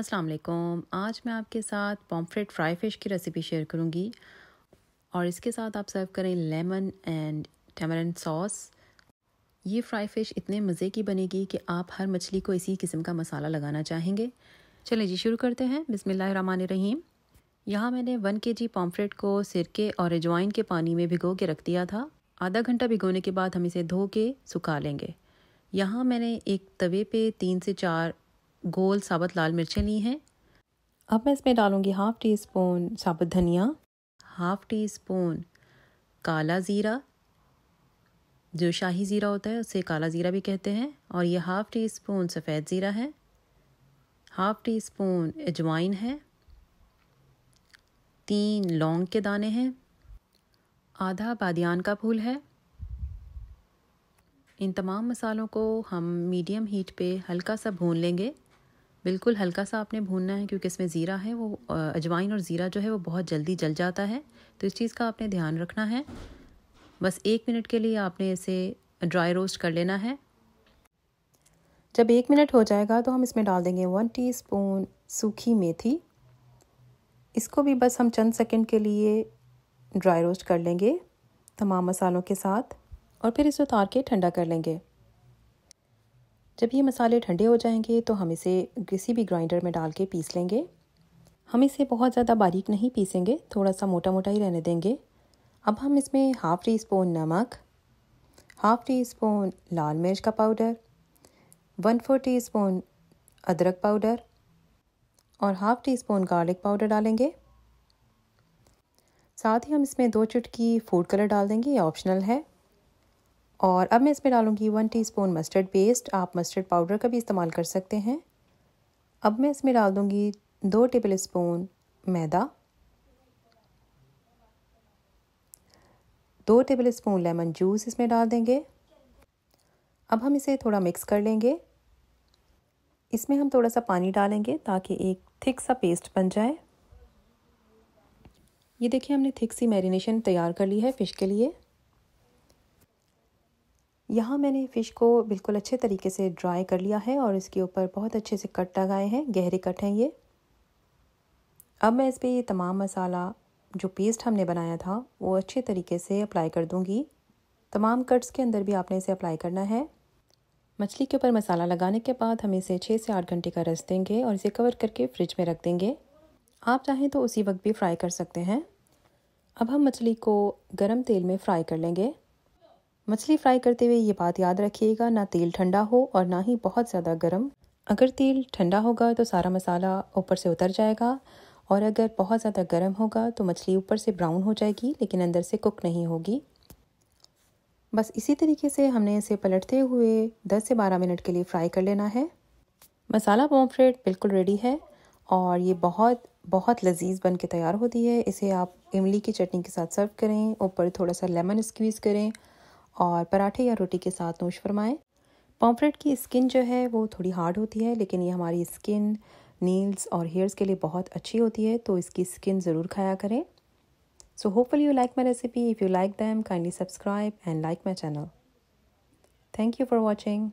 अस्सलाम वालेकुम आज मैं आपके साथ पॉम्फ्रेट फ्राई फिश की रेसिपी शेयर करूंगी और इसके साथ आप सर्व करें लेमन एंड टमरन सॉस ये फ्राई फिश इतने मज़े की बनेगी कि आप हर मछली को इसी किस्म का मसाला लगाना चाहेंगे चलिए जी शुरू करते हैं बिसमिल्ल रहीम यहाँ मैंने वन के जी पॉम्फ्रेट को सिरके और एजवाइन के पानी में भिगो के रख दिया था आधा घंटा भिगोने के बाद हम इसे धो के सुखा लेंगे यहाँ मैंने एक तवे पे तीन से चार गोल साबुत लाल मिर्चें ली हैं अब मैं इसमें डालूँगी हाफ़ टी स्पून साबुत धनिया हाफ़ टी स्पून काला ज़ीरा जो शाही ज़ीरा होता है उसे काला ज़ीरा भी कहते हैं और ये हाफ़ टी स्पून सफ़ेद ज़ीरा है हाफ़ टी स्पून अजवाइन है तीन लौंग के दाने हैं आधा बादियान का फूल है इन तमाम मसालों को हम मीडियम हीट पे हल्का सा भून लेंगे बिल्कुल हल्का सा आपने भूनना है क्योंकि इसमें ज़ीरा है वो अजवाइन और ज़ीरा जो है वो बहुत जल्दी जल जाता है तो इस चीज़ का आपने ध्यान रखना है बस एक मिनट के लिए आपने इसे ड्राई रोस्ट कर लेना है जब एक मिनट हो जाएगा तो हम इसमें डाल देंगे वन टी सूखी मेथी इसको भी बस हम चंद सेकेंड के लिए ड्राई रोस्ट कर लेंगे तमाम मसालों के साथ और फिर इसे उतार के ठंडा कर लेंगे जब ये मसाले ठंडे हो जाएंगे तो हम इसे किसी भी ग्राइंडर में डाल के पीस लेंगे हम इसे बहुत ज़्यादा बारीक नहीं पीसेंगे थोड़ा सा मोटा मोटा ही रहने देंगे अब हम इसमें हाफ़ टी स्पून नमक हाफ़ टी स्पून लाल मिर्च का powder one four teaspoon अदरक पाउडर और half teaspoon garlic powder डालेंगे साथ ही हम इसमें दो चुटकी फूड कलर डाल देंगे ये ऑप्शनल है और अब मैं इसमें डालूँगी वन टीस्पून मस्टर्ड पेस्ट आप मस्टर्ड पाउडर का भी इस्तेमाल कर सकते हैं अब मैं इसमें डाल दूँगी दो टेबल स्पून मैदा दो टेबल स्पून लेमन जूस इसमें डाल देंगे अब हम इसे थोड़ा मिक्स कर लेंगे इसमें हम थोड़ा सा पानी डालेंगे ताकि एक थिक सा पेस्ट बन जाए ये देखिए हमने थिक सी मैरिनेशन तैयार कर ली है फ़िश के लिए यहाँ मैंने फ़िश को बिल्कुल अच्छे तरीके से ड्राई कर लिया है और इसके ऊपर बहुत अच्छे से कट लगाए हैं गहरे कट हैं ये अब मैं इस पर ये तमाम मसाला जो पेस्ट हमने बनाया था वो अच्छे तरीके से अप्लाई कर दूँगी तमाम कट्स के अंदर भी आपने इसे अप्लाई करना है मछली के ऊपर मसाला लगाने के बाद हम इसे छः से आठ घंटे का रस देंगे और इसे कवर करके फ्रिज में रख देंगे आप चाहें तो उसी वक्त भी फ्राई कर सकते हैं अब हम मछली को गर्म तेल में फ्राई कर लेंगे मछली फ्राई करते हुए ये बात याद रखिएगा ना तेल ठंडा हो और ना ही बहुत ज़्यादा गर्म अगर तेल ठंडा होगा तो सारा मसाला ऊपर से उतर जाएगा और अगर बहुत ज़्यादा गर्म होगा तो मछली ऊपर से ब्राउन हो जाएगी लेकिन अंदर से कुक नहीं होगी बस इसी तरीके से हमने इसे पलटते हुए 10 से 12 मिनट के लिए फ्राई कर लेना है मसाला पॉम्फ्रेट बिल्कुल रेडी है और ये बहुत बहुत लजीज बन के तैयार होती है इसे आप इमली की चटनी के साथ सर्व करें ऊपर थोड़ा सा लेमन स्क्वीज़ करें और पराठे या रोटी के साथ नोश फरमाएँ पॉम्फ्रेट की स्किन जो है वो थोड़ी हार्ड होती है लेकिन ये हमारी स्किन नील्स और हेयर्स के लिए बहुत अच्छी होती है तो इसकी स्किन ज़रूर खाया करें so hopeful you like my recipe if you like them kindly subscribe and like my channel thank you for watching